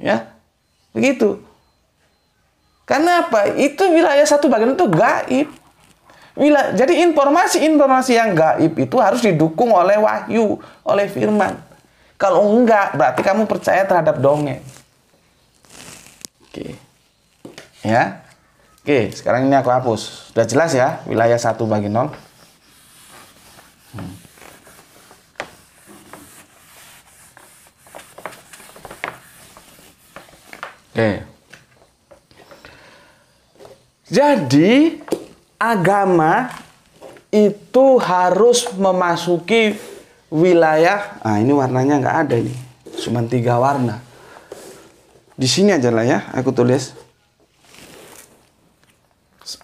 Ya. Begitu. Karena apa? Itu wilayah satu bagian itu gaib. Wila, jadi informasi-informasi yang gaib itu harus didukung oleh wahyu, oleh firman. Kalau enggak, berarti kamu percaya terhadap dongeng. Oke. Ya. Oke, sekarang ini aku hapus. Sudah jelas ya, wilayah satu bagi nol. Hmm. Oke. Jadi agama itu harus memasuki wilayah. Ah ini warnanya nggak ada ini. Cuma tiga warna. Di sini aja lah ya, aku tulis.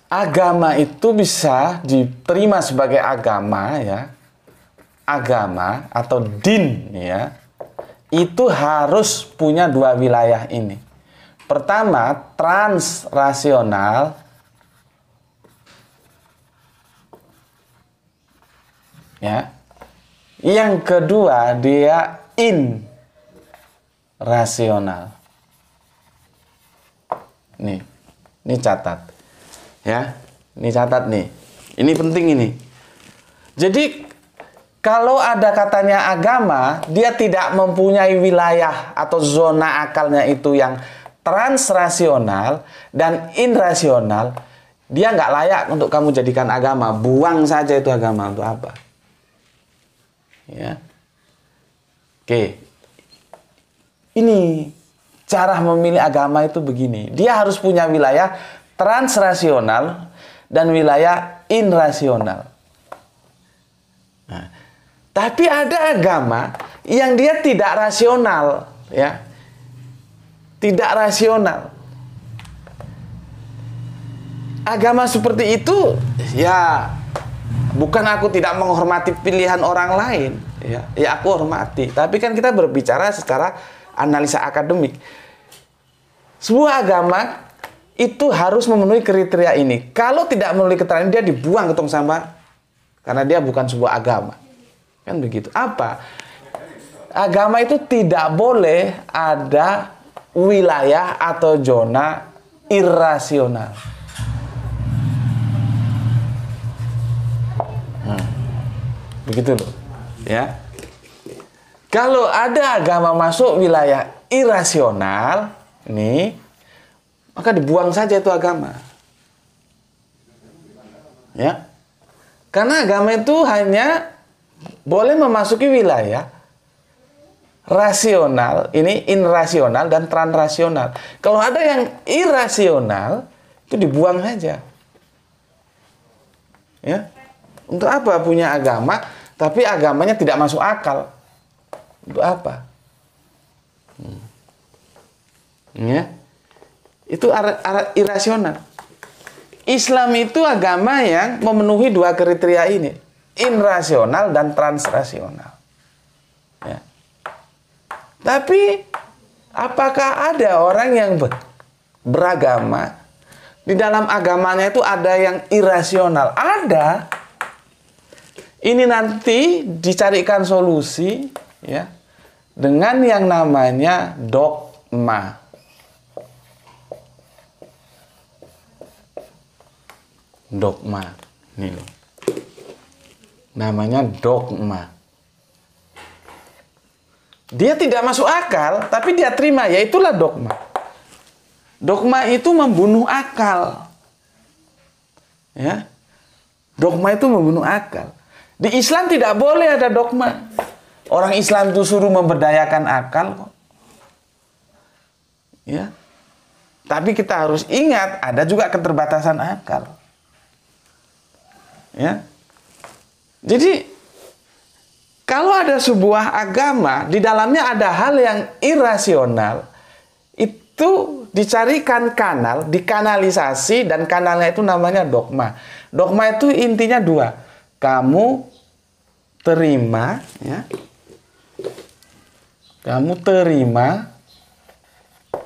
Agama itu bisa diterima sebagai agama ya. Agama atau din ya. Itu harus punya dua wilayah ini. Pertama, transrasional ya. Yang kedua, dia in rasional. Nih, ini catat. Ya, ini catat nih. Ini penting ini. Jadi kalau ada katanya agama, dia tidak mempunyai wilayah atau zona akalnya itu yang transrasional dan irasional dia nggak layak untuk kamu jadikan agama buang saja itu agama untuk apa ya oke ini cara memilih agama itu begini dia harus punya wilayah transrasional dan wilayah irasional nah, tapi ada agama yang dia tidak rasional ya tidak rasional. Agama seperti itu, ya bukan aku tidak menghormati pilihan orang lain, ya, ya aku hormati. Tapi kan kita berbicara secara analisa akademik. Sebuah agama itu harus memenuhi kriteria ini. Kalau tidak memenuhi kriteria ini, dia dibuang ke tong sampah karena dia bukan sebuah agama. Kan begitu. Apa? Agama itu tidak boleh ada wilayah atau zona irasional. Hmm. Begitu loh, ya. Kalau ada agama masuk wilayah irasional, nih, maka dibuang saja itu agama. Ya. Karena agama itu hanya boleh memasuki wilayah rasional, ini inrasional dan transrasional. Kalau ada yang irasional, itu dibuang saja. Ya. Untuk apa punya agama tapi agamanya tidak masuk akal? Untuk apa? Hmm. Ya. Itu irasional. Islam itu agama yang memenuhi dua kriteria ini, inrasional dan transrasional. Tapi apakah ada orang yang beragama di dalam agamanya itu ada yang irasional? Ada. Ini nanti dicarikan solusi ya dengan yang namanya dogma. Dogma. Nih Namanya dogma. Dia tidak masuk akal, tapi dia terima, Ya itulah dogma. Dogma itu membunuh akal. Ya. Dogma itu membunuh akal. Di Islam tidak boleh ada dogma. Orang Islam itu suruh memberdayakan akal kok. Ya. Tapi kita harus ingat ada juga keterbatasan akal. Ya. Jadi kalau ada sebuah agama di dalamnya ada hal yang irasional, itu dicarikan kanal, dikanalisasi dan kanalnya itu namanya dogma. Dogma itu intinya dua. Kamu terima ya. Kamu terima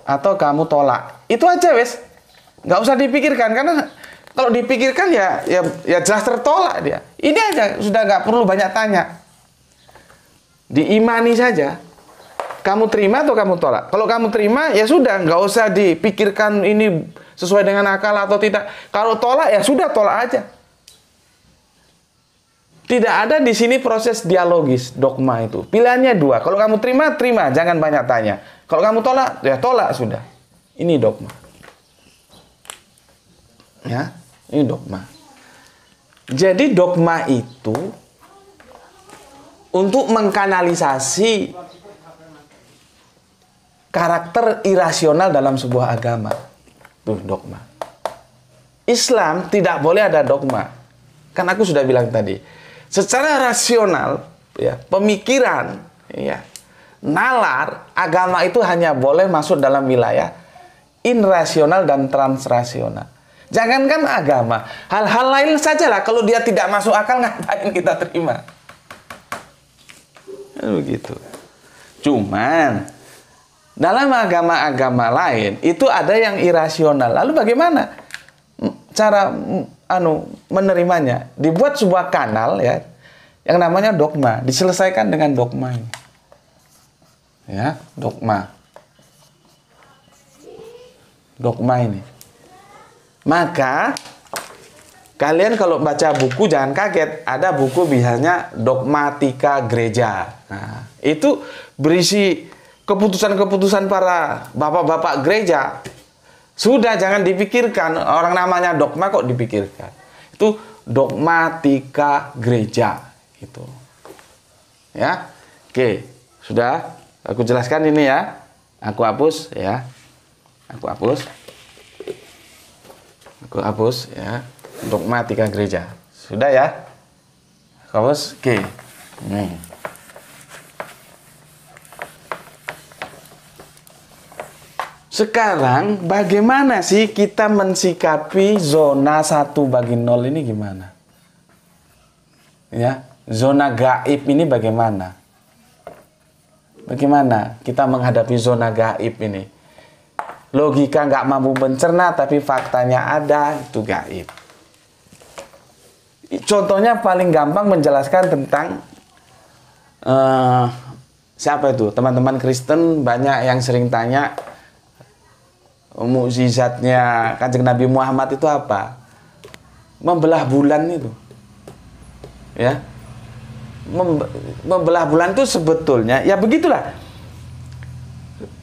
atau kamu tolak. Itu aja wes. Nggak usah dipikirkan karena kalau dipikirkan ya ya ya jelas tertolak dia. Ini aja sudah nggak perlu banyak tanya diimani saja. Kamu terima atau kamu tolak? Kalau kamu terima, ya sudah, nggak usah dipikirkan ini sesuai dengan akal atau tidak. Kalau tolak, ya sudah, tolak aja. Tidak ada di sini proses dialogis dogma itu. Pilihannya dua. Kalau kamu terima, terima. Jangan banyak tanya. Kalau kamu tolak, ya tolak sudah. Ini dogma. Ya, ini dogma. Jadi dogma itu untuk mengkanalisasi karakter irasional dalam sebuah agama. Tuh dogma. Islam tidak boleh ada dogma. Kan aku sudah bilang tadi. Secara rasional, ya, pemikiran, ya, nalar, agama itu hanya boleh masuk dalam wilayah irasional dan transrasional. Jangankan agama, hal-hal lain sajalah kalau dia tidak masuk akal ngapain kita terima. Kan begitu. Cuman dalam agama-agama lain itu ada yang irasional. Lalu bagaimana cara anu menerimanya? Dibuat sebuah kanal ya yang namanya dogma, diselesaikan dengan dogma Ya, dogma. Dogma ini. Maka Kalian kalau baca buku jangan kaget, ada buku biasanya dogmatika gereja. Nah, itu berisi keputusan-keputusan para bapak-bapak gereja. Sudah jangan dipikirkan, orang namanya dogma kok dipikirkan. Itu dogmatika gereja itu. Ya. Oke, sudah aku jelaskan ini ya. Aku hapus ya. Aku hapus. Aku hapus ya untuk matikan gereja. Sudah ya? Kamus? Oke. Okay. Sekarang bagaimana sih kita mensikapi zona satu bagi nol ini gimana? Ya, zona gaib ini bagaimana? Bagaimana kita menghadapi zona gaib ini? Logika nggak mampu mencerna tapi faktanya ada itu gaib contohnya paling gampang menjelaskan tentang uh, siapa itu teman-teman Kristen banyak yang sering tanya mukjizatnya kanjeng Nabi Muhammad itu apa membelah bulan itu ya membelah bulan itu sebetulnya ya begitulah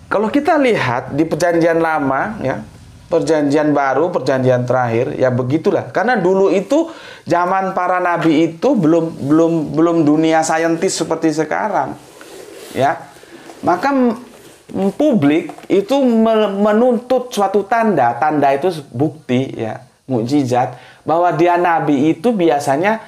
kalau kita lihat di perjanjian lama ya perjanjian baru, perjanjian terakhir, ya begitulah. Karena dulu itu zaman para nabi itu belum belum belum dunia saintis seperti sekarang. Ya. Maka publik itu menuntut suatu tanda, tanda itu bukti ya, mukjizat bahwa dia nabi itu biasanya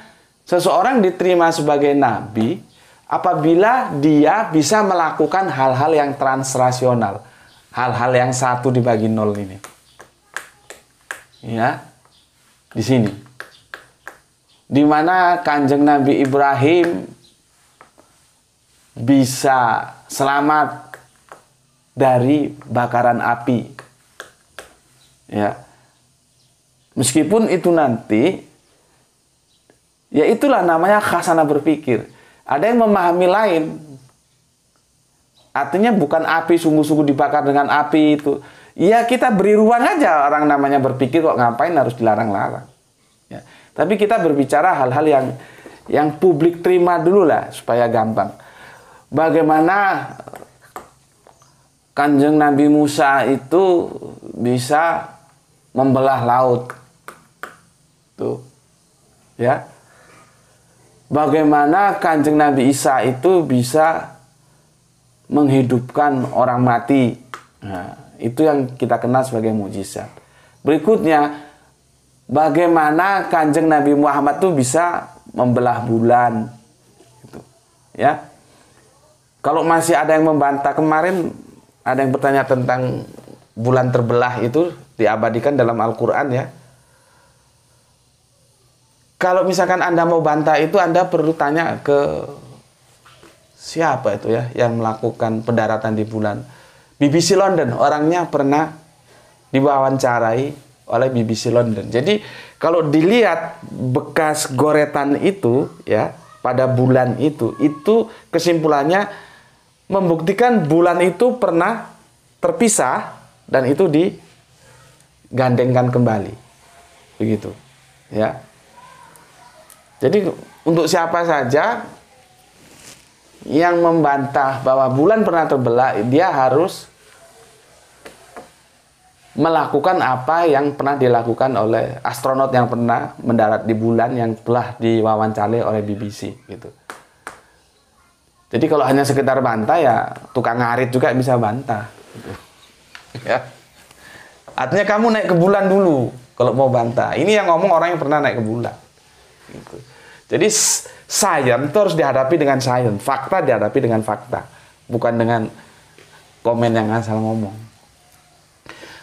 seseorang diterima sebagai nabi apabila dia bisa melakukan hal-hal yang transrasional, hal-hal yang satu dibagi nol ini ya di sini di mana kanjeng Nabi Ibrahim bisa selamat dari bakaran api ya meskipun itu nanti ya itulah namanya khasana berpikir ada yang memahami lain artinya bukan api sungguh-sungguh dibakar dengan api itu Ya kita beri ruang aja orang namanya berpikir kok ngapain harus dilarang-larang. Ya. Tapi kita berbicara hal-hal yang yang publik terima dulu lah supaya gampang. Bagaimana Kanjeng Nabi Musa itu bisa membelah laut. Tuh. Ya. Bagaimana Kanjeng Nabi Isa itu bisa menghidupkan orang mati. Nah, itu yang kita kenal sebagai mujizat. Berikutnya, bagaimana kanjeng Nabi Muhammad tuh bisa membelah bulan, gitu. ya. Kalau masih ada yang membantah kemarin, ada yang bertanya tentang bulan terbelah itu diabadikan dalam Al-Quran ya. Kalau misalkan Anda mau bantah itu Anda perlu tanya ke siapa itu ya yang melakukan pendaratan di bulan BBC London orangnya pernah diwawancarai oleh BBC London. Jadi kalau dilihat bekas goretan itu ya pada bulan itu itu kesimpulannya membuktikan bulan itu pernah terpisah dan itu digandengkan kembali. Begitu. Ya. Jadi untuk siapa saja yang membantah bahwa bulan pernah terbelah, dia harus melakukan apa yang pernah dilakukan oleh astronot yang pernah mendarat di bulan yang telah diwawancarai oleh BBC gitu. Jadi kalau hanya sekitar bantah ya tukang ngarit juga bisa bantah. Gitu. Ya. Artinya kamu naik ke bulan dulu kalau mau bantah. Ini yang ngomong orang yang pernah naik ke bulan. Gitu. Jadi sains itu harus dihadapi dengan sains, fakta dihadapi dengan fakta, bukan dengan komen yang asal ngomong.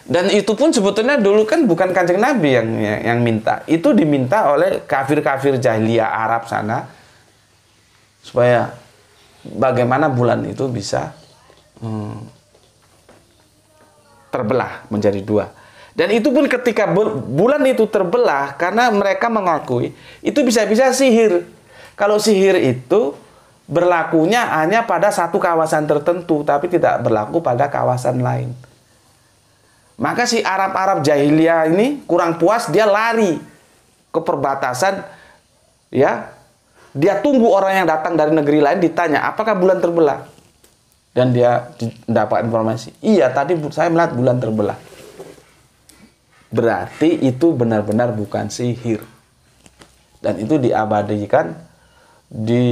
Dan itu pun sebetulnya dulu kan bukan kanjeng Nabi yang yang minta, itu diminta oleh kafir-kafir jahiliyah Arab sana supaya bagaimana bulan itu bisa hmm, terbelah menjadi dua. Dan itu pun ketika bulan itu terbelah karena mereka mengakui itu bisa-bisa sihir. Kalau sihir itu berlakunya hanya pada satu kawasan tertentu tapi tidak berlaku pada kawasan lain. Maka si Arab-Arab jahiliyah ini kurang puas, dia lari ke perbatasan ya. Dia tunggu orang yang datang dari negeri lain ditanya, "Apakah bulan terbelah?" Dan dia dapat informasi, "Iya, tadi saya melihat bulan terbelah." Berarti itu benar-benar bukan sihir. Dan itu diabadikan di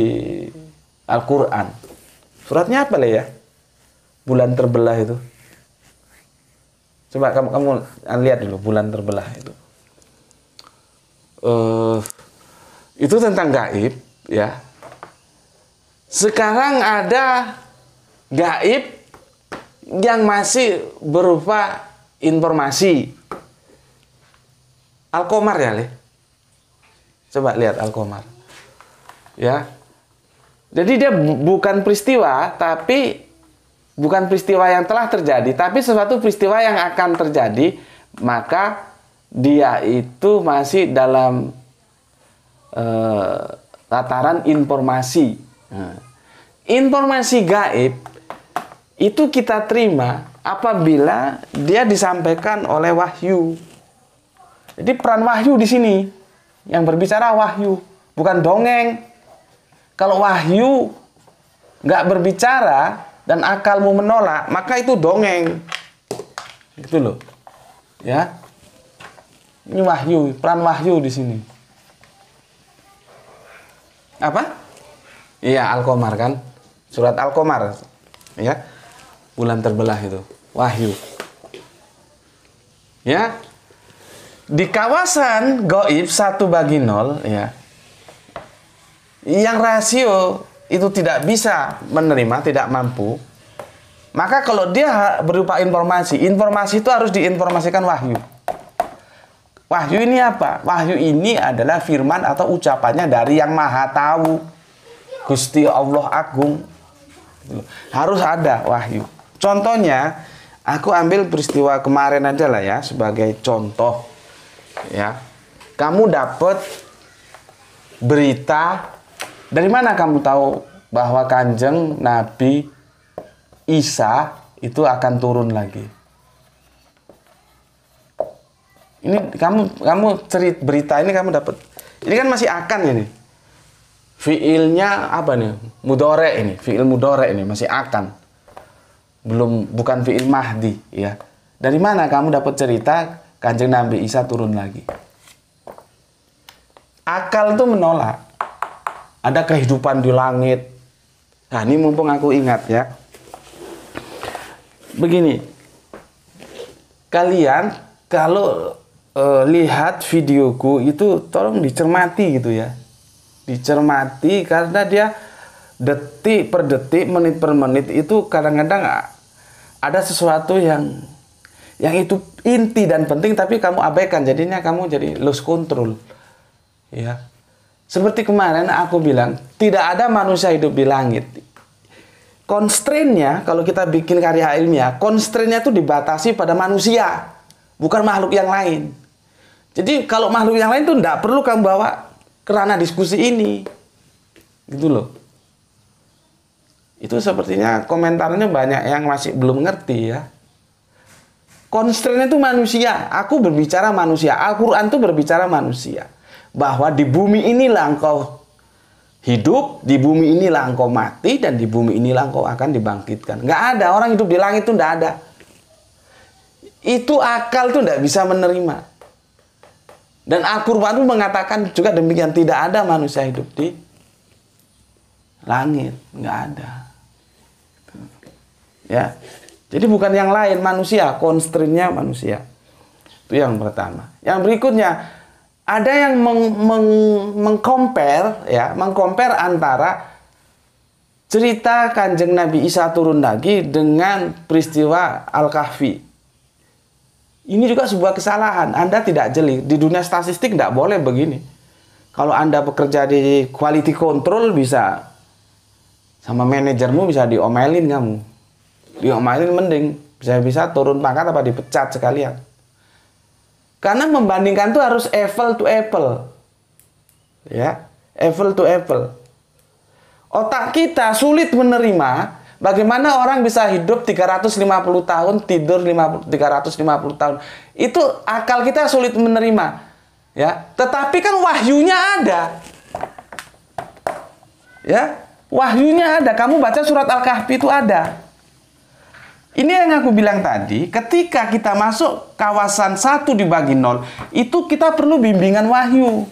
Al-Qur'an. Suratnya apa lah ya? Bulan terbelah itu. Coba kamu kamu lihat dulu bulan terbelah itu. Uh, itu tentang gaib ya. Sekarang ada gaib yang masih berupa informasi. Alkomar ya, Le. Coba lihat Alkomar. Ya. Jadi dia bukan peristiwa tapi bukan peristiwa yang telah terjadi, tapi sesuatu peristiwa yang akan terjadi, maka dia itu masih dalam eh, tataran informasi. Nah, informasi gaib itu kita terima apabila dia disampaikan oleh wahyu. Jadi peran wahyu di sini yang berbicara wahyu, bukan dongeng. Kalau wahyu nggak berbicara, dan akalmu menolak, maka itu dongeng. itu loh. Ya. Ini wahyu, peran wahyu di sini. Apa? Iya, Al-Qamar kan? Surat Al-Qamar. Ya. Bulan terbelah itu, wahyu. Ya. Di kawasan goib satu bagi nol ya. Yang rasio itu tidak bisa menerima, tidak mampu, maka kalau dia berupa informasi, informasi itu harus diinformasikan wahyu. Wahyu ini apa? Wahyu ini adalah firman atau ucapannya dari yang maha tahu. Gusti Allah Agung. Harus ada wahyu. Contohnya, aku ambil peristiwa kemarin aja lah ya sebagai contoh. Ya. Kamu dapat berita dari mana kamu tahu bahwa Kanjeng Nabi Isa itu akan turun lagi? Ini kamu kamu cerit berita ini kamu dapat. Ini kan masih akan ini. Fiilnya apa nih? Mudore ini, fiil mudore ini masih akan. Belum bukan fiil mahdi ya. Dari mana kamu dapat cerita Kanjeng Nabi Isa turun lagi? Akal itu menolak ada kehidupan di langit. Nah, ini mumpung aku ingat ya. Begini. Kalian kalau e, lihat videoku itu tolong dicermati gitu ya. Dicermati karena dia detik per detik, menit per menit itu kadang-kadang ah, ada sesuatu yang yang itu inti dan penting tapi kamu abaikan jadinya kamu jadi lose control ya seperti kemarin aku bilang, tidak ada manusia hidup di langit. Konstrainnya, kalau kita bikin karya ilmiah, konstrainnya itu dibatasi pada manusia, bukan makhluk yang lain. Jadi kalau makhluk yang lain itu tidak perlu kamu bawa kerana diskusi ini. Gitu loh. Itu sepertinya komentarnya banyak yang masih belum ngerti ya. Konstrainnya itu manusia. Aku berbicara manusia. Al-Quran itu berbicara manusia bahwa di bumi inilah engkau hidup, di bumi inilah engkau mati, dan di bumi inilah engkau akan dibangkitkan. Nggak ada, orang hidup di langit itu nggak ada. Itu akal tuh nggak bisa menerima. Dan Al-Quran itu mengatakan juga demikian, tidak ada manusia hidup di langit, nggak ada. Ya, jadi bukan yang lain manusia, konstrinnya manusia. Itu yang pertama. Yang berikutnya, ada yang meng, meng, mengkompar ya, mengkompar antara cerita Kanjeng Nabi Isa turun lagi dengan peristiwa Al-Kahfi. Ini juga sebuah kesalahan. Anda tidak jeli. Di dunia statistik tidak boleh begini. Kalau Anda bekerja di quality control bisa sama manajermu bisa diomelin kamu. Diomelin mending bisa-bisa turun pangkat apa dipecat sekalian. Karena membandingkan itu harus apple to apple. Ya, apple to apple. Otak kita sulit menerima bagaimana orang bisa hidup 350 tahun, tidur 50, 350 tahun. Itu akal kita sulit menerima. Ya, tetapi kan wahyunya ada. Ya, wahyunya ada. Kamu baca surat Al-Kahfi itu ada. Ini yang aku bilang tadi, ketika kita masuk kawasan satu dibagi nol, itu kita perlu bimbingan wahyu.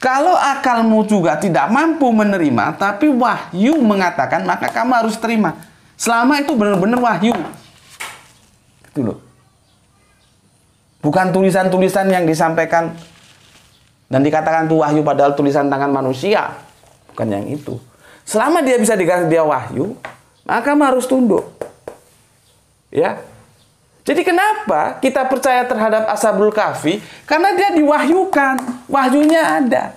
Kalau akalmu juga tidak mampu menerima, tapi wahyu mengatakan, maka kamu harus terima. Selama itu benar-benar wahyu. Gitu loh. Bukan tulisan-tulisan yang disampaikan dan dikatakan itu wahyu padahal tulisan tangan manusia. Bukan yang itu. Selama dia bisa dikasih dia wahyu, maka kamu harus tunduk. Ya. Jadi kenapa kita percaya terhadap Ashabul Kahfi? Karena dia diwahyukan, wahyunya ada.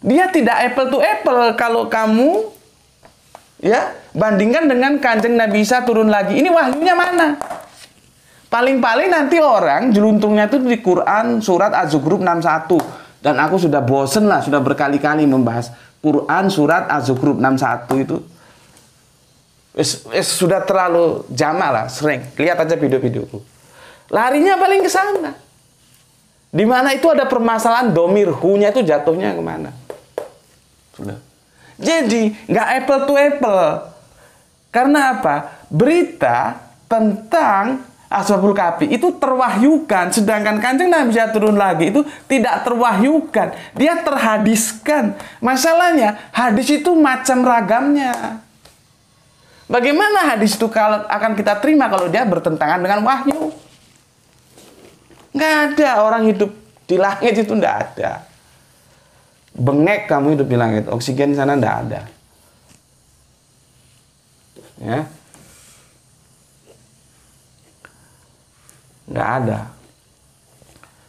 Dia tidak apple to apple kalau kamu ya bandingkan dengan kanjeng Nabi Isa turun lagi. Ini wahyunya mana? Paling-paling nanti orang jeluntungnya itu di Quran surat Az-Zukhruf 61. Dan aku sudah bosen lah, sudah berkali-kali membahas Quran surat Az-Zukhruf 61 itu. Is, is sudah terlalu jama lah, sering. Lihat aja video-videoku. Larinya paling ke sana. Di mana itu ada permasalahan domir hunya itu jatuhnya kemana? Sudah. Jadi nggak apple to apple. Karena apa? Berita tentang Asbabul Kafi itu terwahyukan sedangkan kanjeng Nabi bisa turun lagi itu tidak terwahyukan dia terhadiskan masalahnya hadis itu macam ragamnya Bagaimana hadis itu akan kita terima kalau dia bertentangan dengan wahyu? Nggak ada orang hidup di langit itu nggak ada. Bengek kamu hidup di langit, oksigen di sana nggak ada. Ya, nggak ada.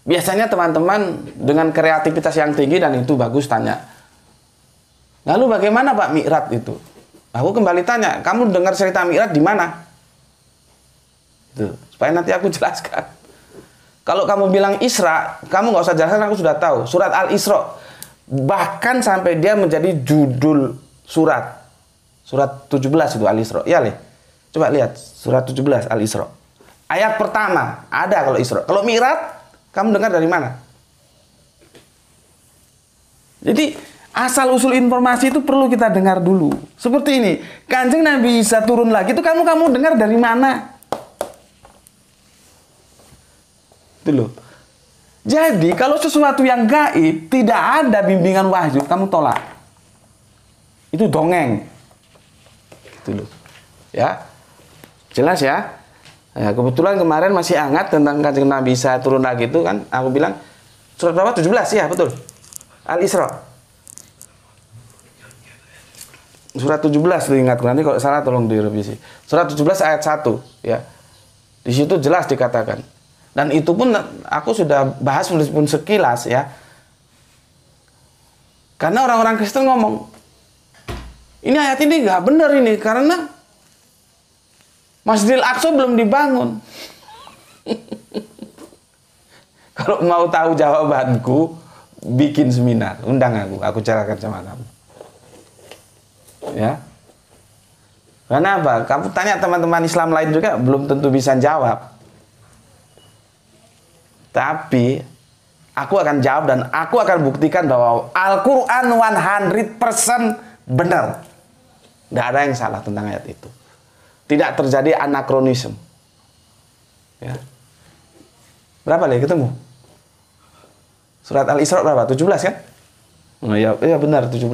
Biasanya teman-teman dengan kreativitas yang tinggi dan itu bagus tanya. Lalu bagaimana Pak Mirat itu? Aku kembali tanya, kamu dengar cerita Mi'raj di mana? Itu, supaya nanti aku jelaskan. Kalau kamu bilang Isra, kamu nggak usah jelaskan, aku sudah tahu. Surat Al-Isra. Bahkan sampai dia menjadi judul surat. Surat 17 itu Al-Isra. Iya, Le. Coba lihat surat 17 Al-Isra. Ayat pertama ada kalau Isra. Kalau Mi'raj, kamu dengar dari mana? Jadi Asal usul informasi itu perlu kita dengar dulu. Seperti ini, kanjeng Nabi Isa turun lagi itu kamu kamu dengar dari mana? Itu loh. Jadi kalau sesuatu yang gaib tidak ada bimbingan wahyu, kamu tolak. Itu dongeng. Itu loh. Ya. Jelas ya? Ya, kebetulan kemarin masih hangat tentang kanjeng Nabi Isa turun lagi itu kan aku bilang surat berapa 17 ya betul Al Isra surat 17 diingat nanti kalau salah tolong direvisi. Surat 17 ayat 1 ya. Di situ jelas dikatakan. Dan itu pun aku sudah bahas meskipun sekilas ya. Karena orang-orang Kristen ngomong, ini ayat ini nggak benar ini karena Masjidil Aqsa belum dibangun. kalau mau tahu jawabanku, bikin seminar, undang aku, aku carakan sama kamu. Ya. Karena apa? Kamu tanya teman-teman Islam lain juga belum tentu bisa jawab. Tapi aku akan jawab dan aku akan buktikan bahwa Al-Qur'an 100% benar. Tidak ada yang salah tentang ayat itu. Tidak terjadi anakronisme. Ya. Berapa lagi ketemu? Surat Al-Isra berapa? 17 kan? Oh, iya, ya benar 17.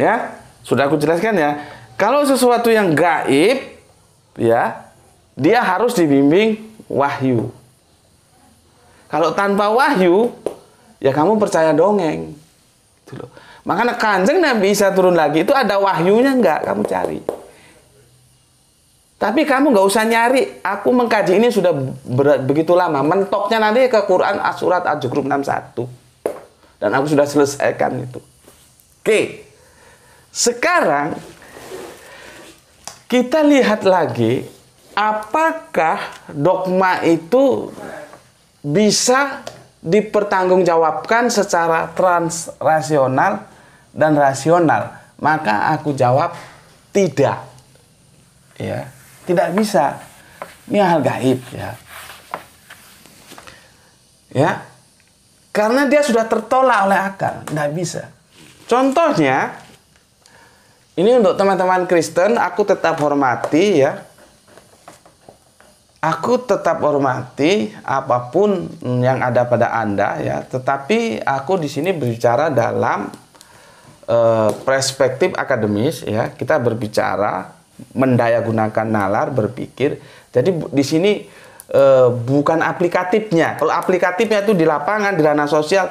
Ya, sudah aku jelaskan ya. Kalau sesuatu yang gaib, ya, dia harus dibimbing wahyu. Kalau tanpa wahyu, ya kamu percaya dongeng. Gitu loh. Makanya kanjeng Nabi Isa turun lagi itu ada wahyunya nggak kamu cari. Tapi kamu nggak usah nyari. Aku mengkaji ini sudah ber, begitu lama. Mentoknya nanti ke Quran Asurat Al-Jukhruf 61. Dan aku sudah selesaikan itu. Oke. Okay. Sekarang kita lihat lagi apakah dogma itu bisa dipertanggungjawabkan secara transrasional dan rasional. Maka aku jawab tidak. Ya, tidak bisa. Ini hal gaib ya. Ya. Karena dia sudah tertolak oleh akal, tidak bisa. Contohnya, ini untuk teman-teman Kristen, aku tetap hormati ya. Aku tetap hormati apapun yang ada pada Anda ya, tetapi aku di sini berbicara dalam eh, perspektif akademis ya. Kita berbicara mendaya gunakan nalar berpikir. Jadi di sini eh, bukan aplikatifnya. Kalau aplikatifnya itu di lapangan, di ranah sosial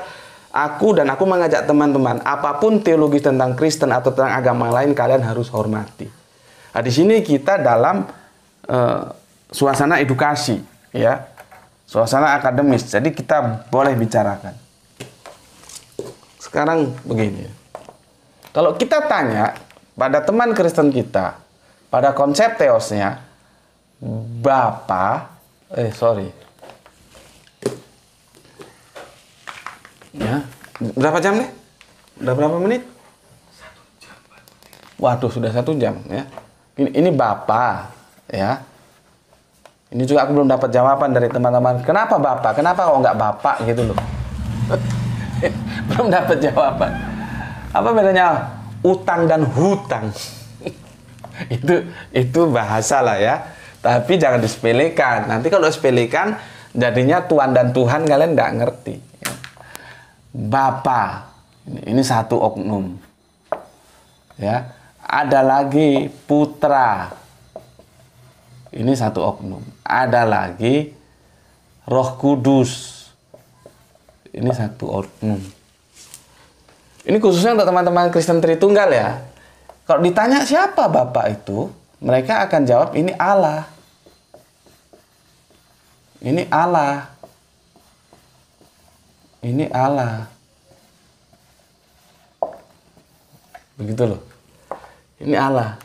Aku dan aku mengajak teman-teman, apapun teologi tentang Kristen atau tentang agama lain, kalian harus hormati. Nah, di sini kita dalam uh, suasana edukasi, ya, suasana akademis. Jadi kita boleh bicarakan. Sekarang begini, kalau kita tanya pada teman Kristen kita, pada konsep teosnya, Bapak, eh sorry, Ya. Berapa jam deh? Udah berapa menit? Waduh, sudah satu jam ya. Ini, ini bapak ya. Ini juga aku belum dapat jawaban dari teman-teman. Kenapa bapak? Kenapa kok nggak bapak gitu loh? belum dapat jawaban. Apa bedanya utang dan hutang? itu itu bahasa lah ya. Tapi jangan disepelekan. Nanti kalau sepelekan jadinya tuan dan Tuhan kalian nggak ngerti. Bapa. Ini satu oknum. Ya. Ada lagi putra. Ini satu oknum. Ada lagi Roh Kudus. Ini satu oknum. Ini khususnya untuk teman-teman Kristen Tritunggal ya. Kalau ditanya siapa Bapak itu, mereka akan jawab ini Allah. Ini Allah ini Allah begitu loh ini Allah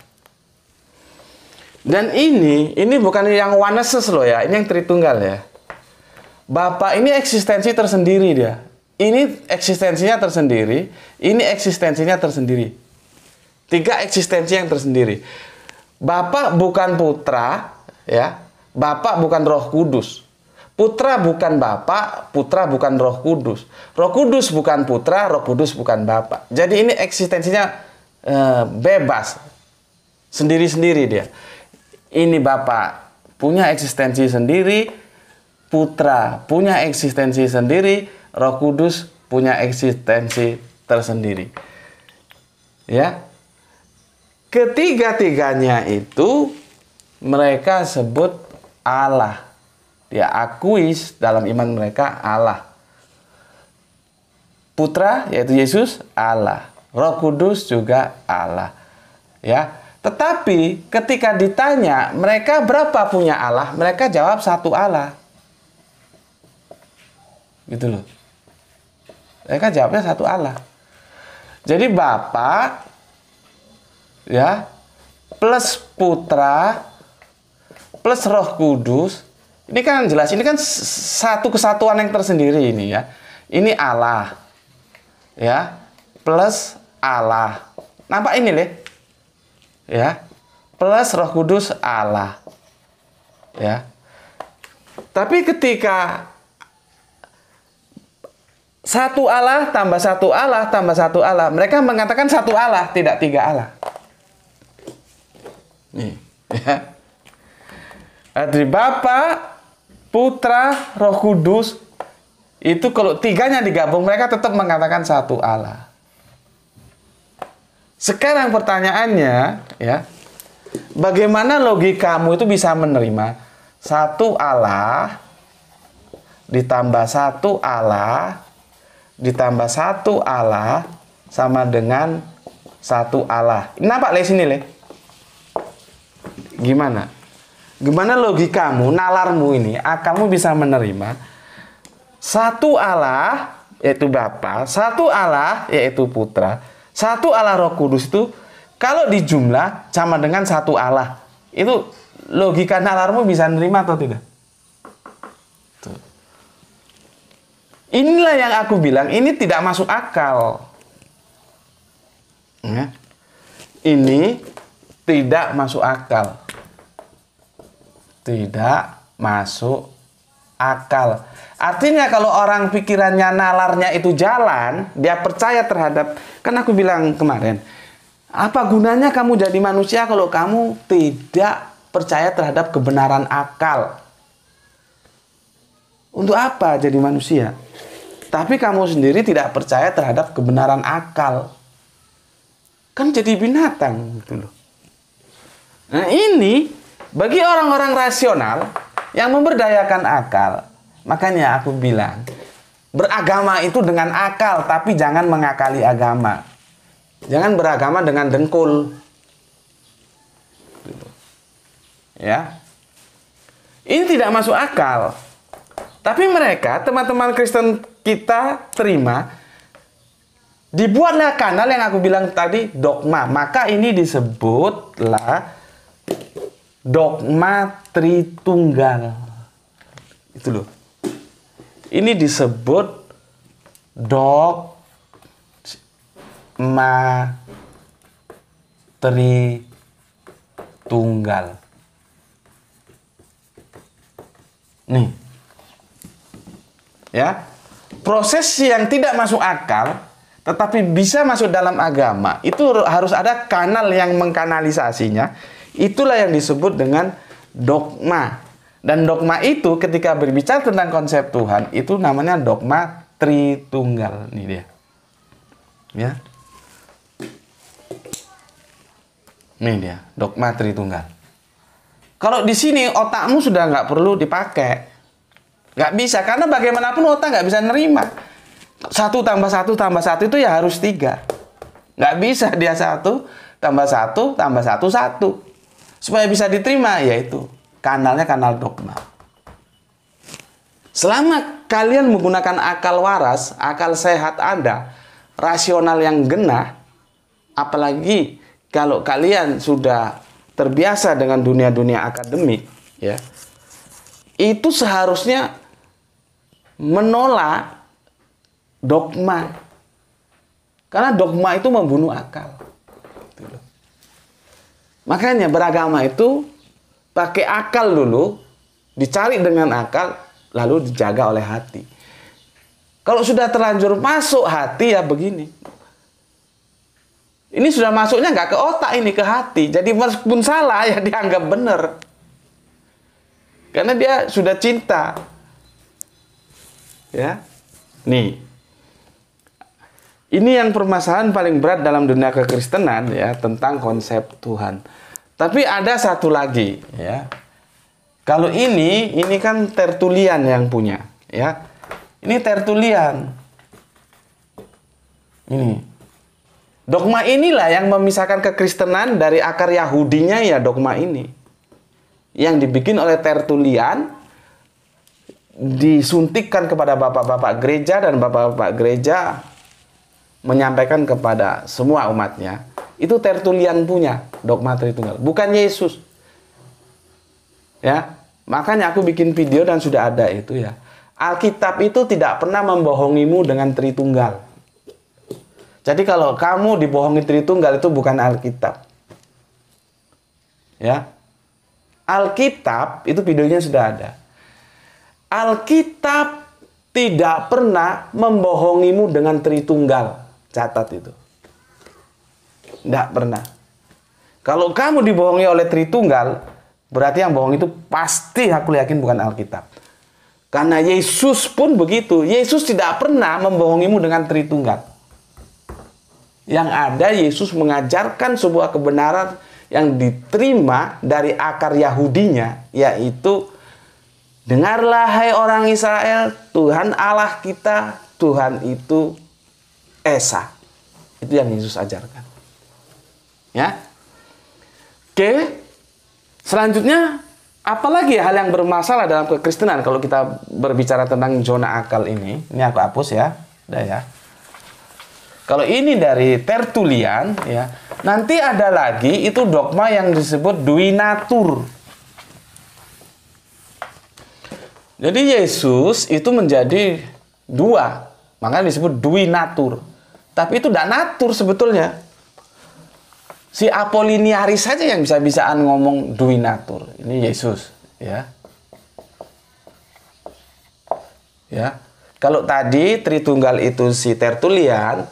dan ini ini bukan yang oneness loh ya ini yang tritunggal ya Bapak ini eksistensi tersendiri dia ini eksistensinya tersendiri ini eksistensinya tersendiri tiga eksistensi yang tersendiri Bapak bukan putra ya Bapak bukan roh kudus Putra bukan Bapak, Putra bukan Roh Kudus. Roh Kudus bukan Putra, Roh Kudus bukan Bapak. Jadi ini eksistensinya e, bebas, sendiri-sendiri dia. Ini Bapak punya eksistensi sendiri, Putra punya eksistensi sendiri, Roh Kudus punya eksistensi tersendiri. Ya, ketiga-tiganya itu mereka sebut Allah Ya akui dalam iman mereka Allah. Putra yaitu Yesus Allah, Roh Kudus juga Allah. Ya, tetapi ketika ditanya mereka berapa punya Allah, mereka jawab satu Allah. Gitu loh. Mereka jawabnya satu Allah. Jadi bapa, ya plus Putra plus Roh Kudus ini kan jelas, ini kan satu kesatuan yang tersendiri ini ya. Ini Allah. Ya. Plus Allah. Nampak ini, Le? Ya. Plus Roh Kudus Allah. Ya. Tapi ketika satu Allah tambah satu Allah tambah satu Allah, mereka mengatakan satu Allah, tidak tiga Allah. Nih, ya. Dari bapak. Putra, Roh Kudus, itu kalau tiganya digabung mereka tetap mengatakan satu Allah. Sekarang pertanyaannya ya, bagaimana logikamu itu bisa menerima satu Allah ditambah satu Allah ditambah satu Allah sama dengan satu Allah. Nampak le sini le? Gimana? gimana logikamu, nalarmu ini, akalmu bisa menerima satu Allah yaitu Bapa, satu Allah yaitu Putra, satu Allah Roh Kudus itu kalau dijumlah sama dengan satu Allah. Itu logika nalarmu bisa menerima atau tidak? Inilah yang aku bilang, ini tidak masuk akal. Ya. Ini tidak masuk akal tidak masuk akal. Artinya kalau orang pikirannya nalarnya itu jalan, dia percaya terhadap kan aku bilang kemarin, apa gunanya kamu jadi manusia kalau kamu tidak percaya terhadap kebenaran akal? Untuk apa jadi manusia? Tapi kamu sendiri tidak percaya terhadap kebenaran akal. Kan jadi binatang gitu loh. Nah, ini bagi orang-orang rasional yang memberdayakan akal, makanya aku bilang, beragama itu dengan akal, tapi jangan mengakali agama. Jangan beragama dengan dengkul. Gitu. Ya. Ini tidak masuk akal. Tapi mereka, teman-teman Kristen kita terima dibuatlah kanal yang aku bilang tadi dogma. Maka ini disebutlah dogma Tritunggal. Itu loh. Ini disebut dogma Tritunggal. Nih. Ya. Proses yang tidak masuk akal tetapi bisa masuk dalam agama itu harus ada kanal yang mengkanalisasinya Itulah yang disebut dengan dogma. Dan dogma itu ketika berbicara tentang konsep Tuhan itu namanya dogma Tritunggal. Ini dia. Ya. Ini dia, dogma Tritunggal. Kalau di sini otakmu sudah nggak perlu dipakai. Nggak bisa, karena bagaimanapun otak nggak bisa nerima. Satu tambah satu tambah satu itu ya harus tiga. Nggak bisa dia satu tambah satu tambah satu satu supaya bisa diterima yaitu kanalnya kanal dogma. Selama kalian menggunakan akal waras, akal sehat Anda, rasional yang genah, apalagi kalau kalian sudah terbiasa dengan dunia-dunia akademik, ya. Itu seharusnya menolak dogma. Karena dogma itu membunuh akal. Makanya beragama itu pakai akal dulu, dicari dengan akal, lalu dijaga oleh hati. Kalau sudah terlanjur masuk hati ya begini. Ini sudah masuknya nggak ke otak ini ke hati. Jadi meskipun salah ya dianggap benar. Karena dia sudah cinta. Ya. Nih, ini yang permasalahan paling berat dalam dunia kekristenan ya tentang konsep Tuhan. Tapi ada satu lagi ya. Kalau ini ini kan Tertulian yang punya ya. Ini Tertulian. Ini. Dogma inilah yang memisahkan kekristenan dari akar Yahudinya ya dogma ini. Yang dibikin oleh Tertulian disuntikkan kepada bapak-bapak gereja dan bapak-bapak gereja menyampaikan kepada semua umatnya itu Tertulian punya dogma Tritunggal, bukan Yesus. Ya, makanya aku bikin video dan sudah ada itu ya. Alkitab itu tidak pernah membohongimu dengan Tritunggal. Jadi kalau kamu dibohongi Tritunggal itu bukan Alkitab. Ya. Alkitab itu videonya sudah ada. Alkitab tidak pernah membohongimu dengan Tritunggal. Catat itu. Tidak pernah. Kalau kamu dibohongi oleh Tritunggal, berarti yang bohong itu pasti aku yakin bukan Alkitab. Karena Yesus pun begitu. Yesus tidak pernah membohongimu dengan Tritunggal. Yang ada Yesus mengajarkan sebuah kebenaran yang diterima dari akar Yahudinya, yaitu dengarlah hai orang Israel, Tuhan Allah kita, Tuhan itu Esa. Itu yang Yesus ajarkan. Ya. Oke. Selanjutnya apalagi hal yang bermasalah dalam kekristenan kalau kita berbicara tentang zona akal ini. Ini aku hapus ya. Udah ya. Kalau ini dari Tertulian ya. Nanti ada lagi itu dogma yang disebut dui natur. Jadi Yesus itu menjadi dua, makanya disebut dui natur. Tapi itu tidak natur sebetulnya. Si Apoliniaris saja yang bisa-bisaan ngomong dui natur. Ini Yesus, ya. Ya. Kalau tadi Tritunggal itu si Tertulian,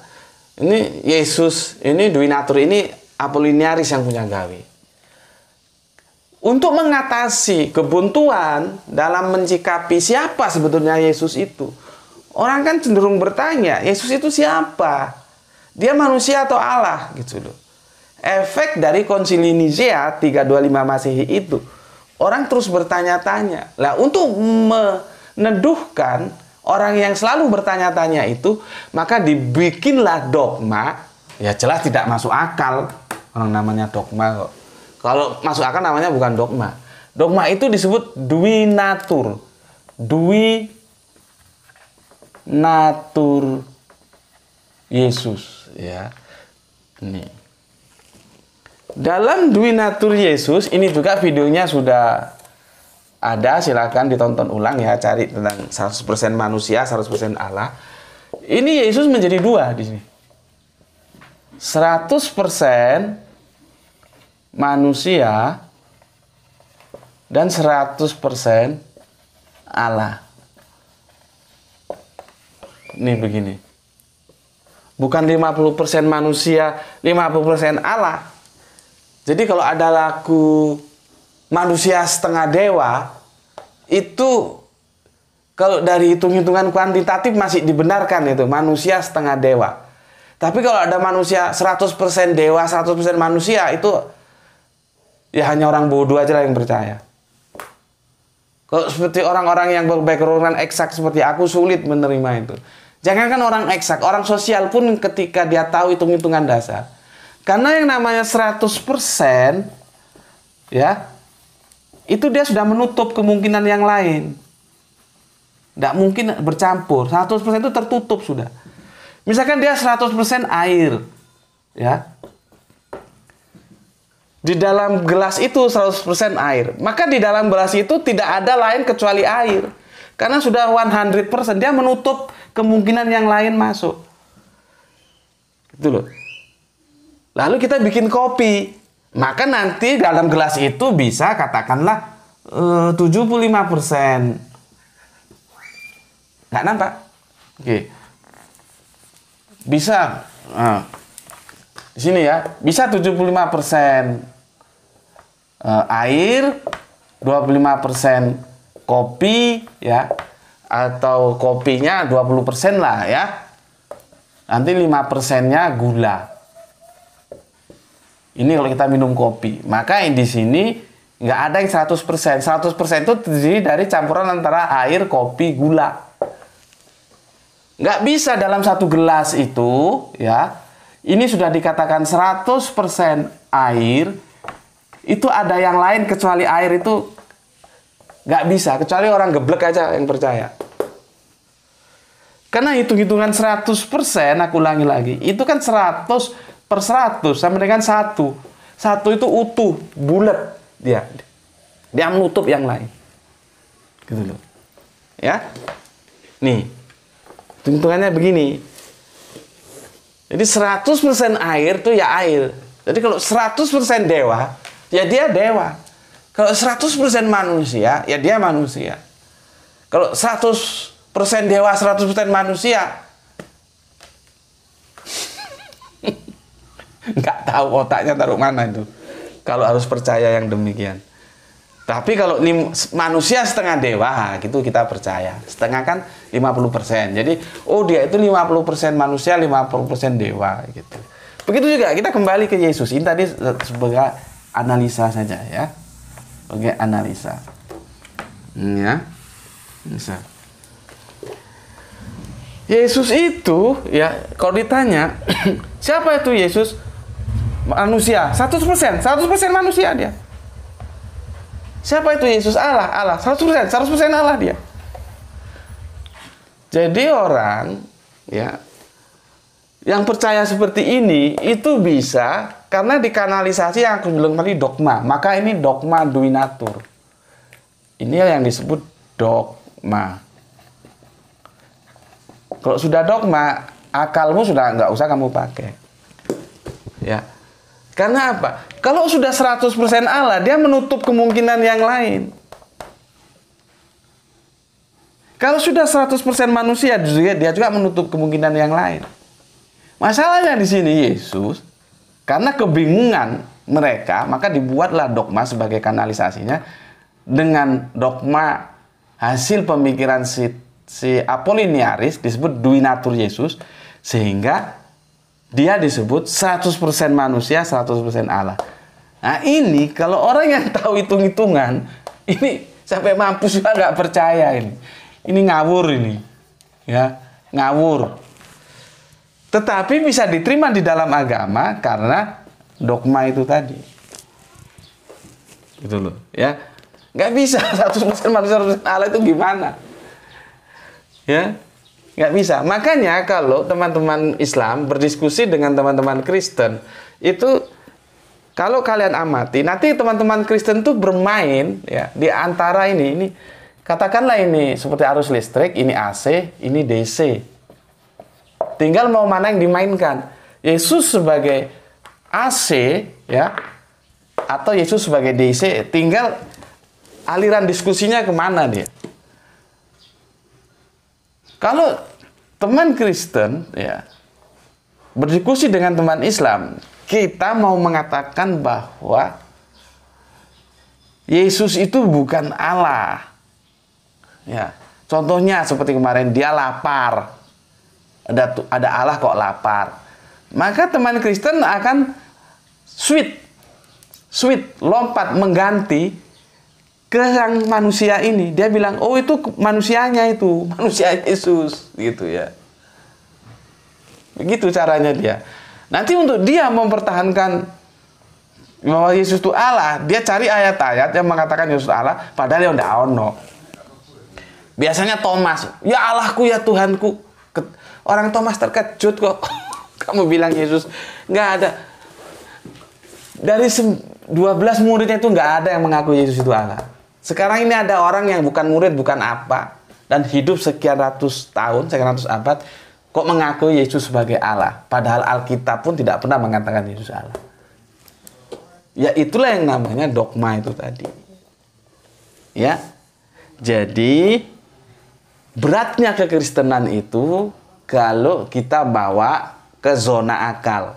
ini Yesus, ini dui natur, ini Apoliniaris yang punya gawe untuk mengatasi kebuntuan dalam mencikapi siapa sebetulnya Yesus itu. Orang kan cenderung bertanya, Yesus itu siapa? Dia manusia atau Allah? Gitu loh. Efek dari konsili Nicea 325 Masehi itu, orang terus bertanya-tanya. Lah untuk meneduhkan orang yang selalu bertanya-tanya itu, maka dibikinlah dogma, ya jelas tidak masuk akal. Orang namanya dogma kok. Kalau masuk akal namanya bukan dogma. Dogma itu disebut dwi natur, dwi natur Yesus ya. Ini. Dalam Dwi Natur Yesus ini juga videonya sudah ada silakan ditonton ulang ya cari tentang 100% manusia 100% Allah ini Yesus menjadi dua di sini 100% manusia dan 100% Allah nih begini. Bukan 50% manusia, 50% Allah. Jadi kalau ada lagu manusia setengah dewa, itu kalau dari hitung-hitungan kuantitatif masih dibenarkan itu, manusia setengah dewa. Tapi kalau ada manusia 100% dewa, 100% manusia itu ya hanya orang bodoh aja lah yang percaya. Kalau seperti orang-orang yang berbackgroundan eksak seperti aku sulit menerima itu. Jangankan orang eksak, orang sosial pun ketika dia tahu hitung-hitungan dasar. Karena yang namanya 100% ya, itu dia sudah menutup kemungkinan yang lain. Tidak mungkin bercampur. 100% itu tertutup sudah. Misalkan dia 100% air. Ya. Di dalam gelas itu 100% air. Maka di dalam gelas itu tidak ada lain kecuali air. Karena sudah 100% dia menutup kemungkinan yang lain masuk. Gitu loh. Lalu kita bikin kopi. Maka nanti dalam gelas itu bisa katakanlah eh, 75%. Nggak nampak? Oke. Bisa. Nah, di sini ya. Bisa 75% uh, eh, air, 25% kopi ya atau kopinya 20% lah ya. Nanti 5%-nya gula. Ini kalau kita minum kopi. Maka yang di sini nggak ada yang 100%. 100% itu terdiri dari campuran antara air, kopi, gula. Nggak bisa dalam satu gelas itu ya. Ini sudah dikatakan 100% air, itu ada yang lain kecuali air itu Gak bisa, kecuali orang geblek aja yang percaya. Karena hitung-hitungan 100%, aku ulangi lagi, itu kan 100 per 100 sama dengan 1. 1 itu utuh, bulat. Dia, dia menutup yang lain. Gitu loh. Ya. Nih, hitung-hitungannya begini. Jadi 100% air tuh ya air. Jadi kalau 100% dewa, ya dia dewa. Kalau 100% manusia, ya dia manusia. Kalau 100% dewa, 100% manusia, nggak tahu otaknya taruh mana itu. Kalau harus percaya yang demikian. Tapi kalau ini manusia setengah dewa, gitu kita percaya. Setengah kan 50%. Jadi, oh dia itu 50% manusia, 50% dewa gitu. Begitu juga kita kembali ke Yesus. Ini tadi sebagai analisa saja ya sebagai analisa. Ya. Bisa. Yesus itu ya kalau ditanya siapa itu Yesus manusia 100% 100% manusia dia siapa itu Yesus Allah Allah 100% 100% Allah dia jadi orang ya yang percaya seperti ini itu bisa karena di kanalisasi yang aku bilang tadi dogma, maka ini dogma dui Ini yang disebut dogma. Kalau sudah dogma, akalmu sudah nggak usah kamu pakai. Ya. Karena apa? Kalau sudah 100% Allah, dia menutup kemungkinan yang lain. Kalau sudah 100% manusia, dia juga menutup kemungkinan yang lain. Masalahnya di sini Yesus karena kebingungan mereka, maka dibuatlah dogma sebagai kanalisasinya dengan dogma hasil pemikiran si, si Apoliniaris disebut duinatur Yesus sehingga dia disebut 100% manusia, 100% Allah. Nah ini kalau orang yang tahu hitung-hitungan, ini sampai mampus juga nggak percaya ini. Ini ngawur ini, ya ngawur. Tetapi bisa diterima di dalam agama karena dogma itu tadi. Gitu loh, ya. Nggak bisa 100% manusia 100% Allah itu gimana? Ya, nggak bisa. Makanya kalau teman-teman Islam berdiskusi dengan teman-teman Kristen, itu kalau kalian amati, nanti teman-teman Kristen tuh bermain ya di antara ini ini katakanlah ini seperti arus listrik, ini AC, ini DC. Tinggal mau mana yang dimainkan. Yesus sebagai AC ya atau Yesus sebagai DC tinggal aliran diskusinya kemana dia kalau teman Kristen ya berdiskusi dengan teman Islam kita mau mengatakan bahwa Yesus itu bukan Allah ya contohnya seperti kemarin dia lapar ada ada Allah kok lapar. Maka teman Kristen akan sweet, sweet, lompat mengganti ke yang manusia ini. Dia bilang, oh itu manusianya itu, manusia Yesus, gitu ya. Begitu caranya dia. Nanti untuk dia mempertahankan bahwa Yesus itu Allah, dia cari ayat-ayat yang mengatakan Yesus Allah, padahal yang tidak ono. Biasanya Thomas, ya Allahku ya Tuhanku, Orang Thomas terkejut kok. Kamu bilang Yesus nggak ada. Dari 12 muridnya itu nggak ada yang mengaku Yesus itu Allah. Sekarang ini ada orang yang bukan murid, bukan apa, dan hidup sekian ratus tahun, sekian ratus abad, kok mengaku Yesus sebagai Allah. Padahal Alkitab pun tidak pernah mengatakan Yesus Allah. Ya itulah yang namanya dogma itu tadi. Ya, jadi beratnya kekristenan itu kalau kita bawa ke zona akal.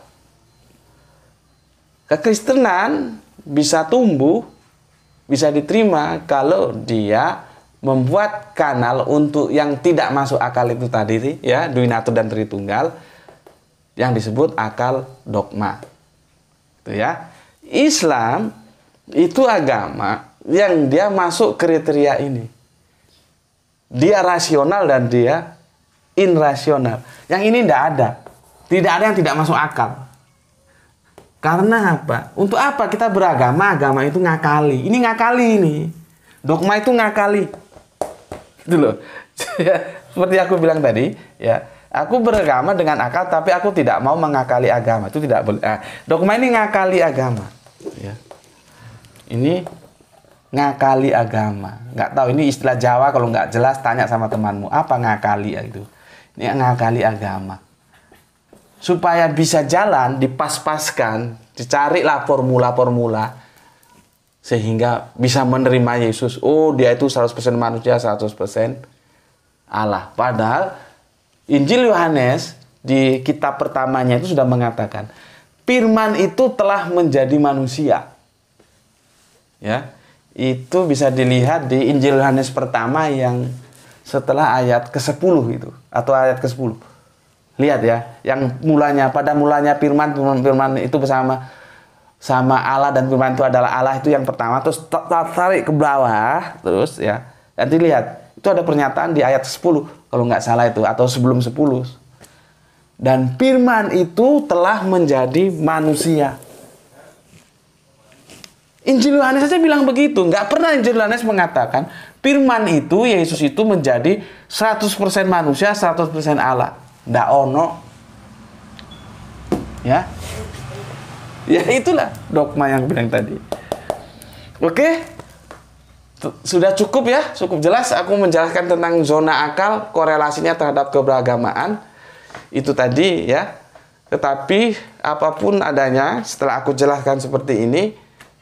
Kekristenan bisa tumbuh, bisa diterima kalau dia membuat kanal untuk yang tidak masuk akal itu tadi ya, duinatur dan tritunggal yang disebut akal dogma. Itu ya. Islam itu agama yang dia masuk kriteria ini. Dia rasional dan dia Irasional. Yang ini tidak ada. Tidak ada yang tidak masuk akal. Karena apa? Untuk apa kita beragama? Agama itu ngakali. Ini ngakali ini. Dogma itu ngakali. Gitu loh. Ya, seperti aku bilang tadi, ya. Aku beragama dengan akal, tapi aku tidak mau mengakali agama. Itu tidak boleh. Nah, dogma ini ngakali agama. Ya. Ini ngakali agama. Nggak tahu ini istilah Jawa kalau nggak jelas tanya sama temanmu apa ngakali ya itu ya, ngakali agama supaya bisa jalan dipas-paskan dicarilah formula-formula sehingga bisa menerima Yesus oh dia itu 100% manusia 100% Allah padahal Injil Yohanes di kitab pertamanya itu sudah mengatakan firman itu telah menjadi manusia ya itu bisa dilihat di Injil Yohanes pertama yang setelah ayat ke-10 itu atau ayat ke-10. Lihat ya, yang mulanya pada mulanya firman firman itu bersama sama Allah dan firman itu adalah Allah itu yang pertama terus tarik ke bawah terus ya. Nanti lihat, itu ada pernyataan di ayat 10 kalau nggak salah itu atau sebelum 10. Dan firman itu telah menjadi manusia. Injil Yohanes saja bilang begitu. Nggak pernah Injil Yohanes mengatakan firman itu, Yesus itu menjadi 100% manusia, 100% Allah. Nggak ono. Ya. Ya itulah dogma yang bilang tadi. Oke. Sudah cukup ya, cukup jelas aku menjelaskan tentang zona akal, korelasinya terhadap keberagamaan. Itu tadi ya. Tetapi apapun adanya, setelah aku jelaskan seperti ini,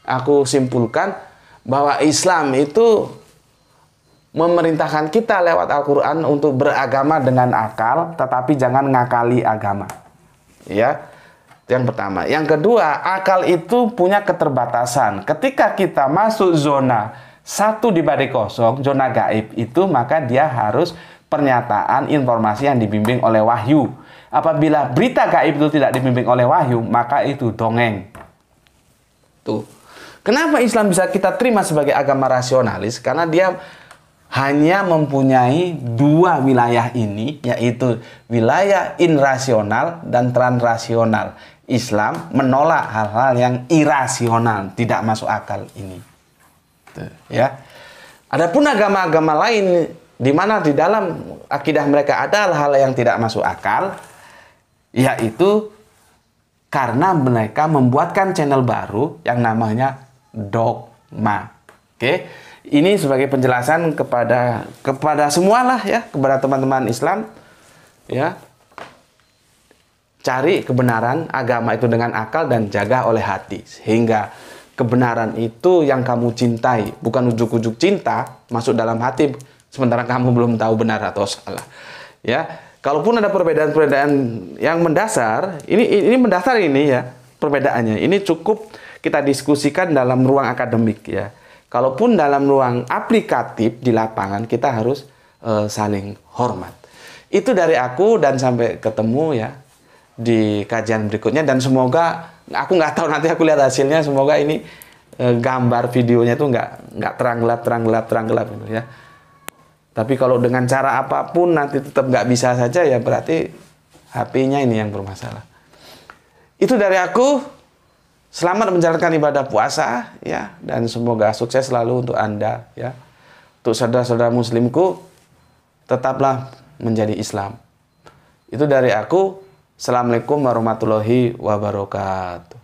aku simpulkan bahwa Islam itu memerintahkan kita lewat Al-Qur'an untuk beragama dengan akal tetapi jangan ngakali agama. Ya. Yang pertama, yang kedua, akal itu punya keterbatasan. Ketika kita masuk zona satu dibanding kosong, zona gaib itu maka dia harus pernyataan informasi yang dibimbing oleh wahyu. Apabila berita gaib itu tidak dibimbing oleh wahyu, maka itu dongeng. Tuh. Kenapa Islam bisa kita terima sebagai agama rasionalis? Karena dia hanya mempunyai dua wilayah ini, yaitu wilayah inrasional dan transrasional. Islam menolak hal-hal yang irasional, tidak masuk akal ini. Ya. Adapun agama-agama lain di mana di dalam akidah mereka ada hal-hal yang tidak masuk akal, yaitu karena mereka membuatkan channel baru yang namanya dogma. Oke. Okay? Ini sebagai penjelasan kepada kepada semualah ya, kepada teman-teman Islam ya. Cari kebenaran agama itu dengan akal dan jaga oleh hati sehingga kebenaran itu yang kamu cintai, bukan ujuk-ujuk cinta masuk dalam hati sementara kamu belum tahu benar atau salah. Ya. Kalaupun ada perbedaan-perbedaan yang mendasar, ini ini mendasar ini ya perbedaannya. Ini cukup kita diskusikan dalam ruang akademik ya. Kalaupun dalam ruang aplikatif di lapangan kita harus e, saling hormat. Itu dari aku dan sampai ketemu ya di kajian berikutnya dan semoga aku nggak tahu nanti aku lihat hasilnya semoga ini e, gambar videonya tuh nggak nggak terang gelap terang gelap terang gelap gitu ya. Tapi kalau dengan cara apapun nanti tetap nggak bisa saja ya berarti HP-nya ini yang bermasalah. Itu dari aku. Selamat menjalankan ibadah puasa ya dan semoga sukses selalu untuk Anda ya. Untuk saudara-saudara muslimku tetaplah menjadi Islam. Itu dari aku. Assalamualaikum warahmatullahi wabarakatuh.